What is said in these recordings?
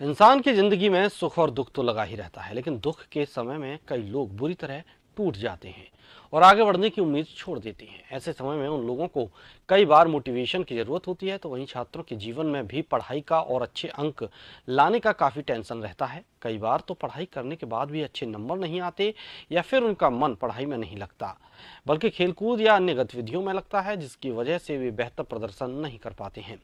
इंसान की ज़िंदगी में सुख और दुख तो लगा ही रहता है लेकिन दुख के समय में कई लोग बुरी तरह टूट जाते हैं और आगे बढ़ने की उम्मीद छोड़ देते हैं ऐसे समय में उन लोगों को कई बार मोटिवेशन की ज़रूरत होती है तो वहीं छात्रों के जीवन में भी पढ़ाई का और अच्छे अंक लाने का काफ़ी टेंशन रहता है कई बार तो पढ़ाई करने के बाद भी अच्छे नंबर नहीं आते या फिर उनका मन पढ़ाई में नहीं लगता बल्कि खेलकूद या अन्य गतिविधियों में लगता है जिसकी वजह से वे बेहतर प्रदर्शन नहीं कर पाते हैं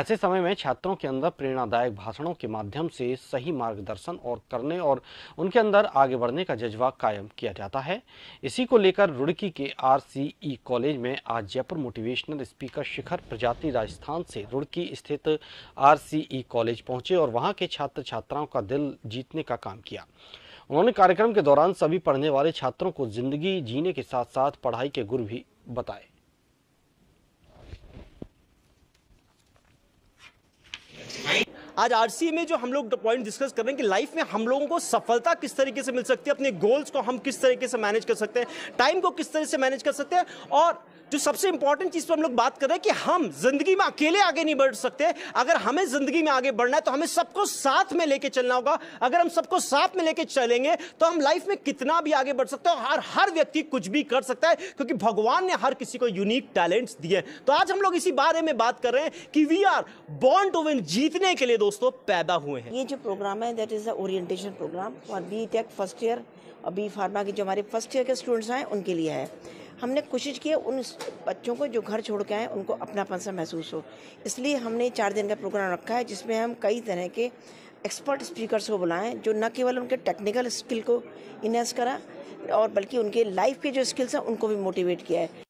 ऐसे समय में छात्रों के अंदर प्रेरणादायक भाषणों के माध्यम से सही मार्गदर्शन और करने और उनके अंदर आगे बढ़ने का जज्बा कायम किया जाता है होता है इसी को लेकर रुड़की के आरसीई कॉलेज में आज जयपुर मोटिवेशनल स्पीकर शिखर प्रजाति राजस्थान से रुड़की स्थित आरसीई कॉलेज पहुंचे और वहां के छात्र छात्राओं का दिल जीतने का काम किया उन्होंने कार्यक्रम के दौरान सभी पढ़ने वाले छात्रों को जिंदगी जीने के साथ साथ पढ़ाई के गुर भी बताए आज आरसीए में जो हम लोग पॉइंट डिस्कस कर रहे हैं कि लाइफ में हम लोगों को सफलता किस तरीके से मिल सकती है अपने गोल्स को हम किस तरीके से मैनेज कर सकते हैं टाइम को किस तरह से मैनेज कर सकते हैं और जो सबसे इंपॉर्टेंट चीज़ पर हम लोग बात कर रहे हैं कि हम जिंदगी में अकेले आगे नहीं बढ़ सकते अगर हमें जिंदगी में आगे बढ़ना है तो हमें सबको साथ में लेके चलना होगा अगर हम सबको साथ में लेके चलेंगे तो हम लाइफ में कितना भी आगे बढ़ सकते हैं और हर व्यक्ति कुछ भी कर सकता है क्योंकि भगवान ने हर किसी को यूनिक टैलेंट्स दिए तो आज हम लोग इसी बारे में बात कर रहे हैं कि we are bound to win जीतने के लिए दोस्तों दोस्तों पैदा हुए हैं ये जो प्रोग्राम है दैट इज ओरिएंटेशन प्रोग्राम और बी टेक फर्स्ट ईयर और बी फार्मा के जो हमारे फर्स्ट ईयर के स्टूडेंट्स हैं उनके लिए है हमने कोशिश की है उन बच्चों को जो घर छोड़ के आए उनको अपनापन सा महसूस हो इसलिए हमने चार दिन का प्रोग्राम रखा है जिसमें हम कई तरह के एक्सपर्ट स्पीकर्स को बुलाएं जो न केवल उनके टेक्निकल स्किल को इनहेंस करा और बल्कि उनके लाइफ के जो स्किल्स हैं उनको भी मोटिवेट किया है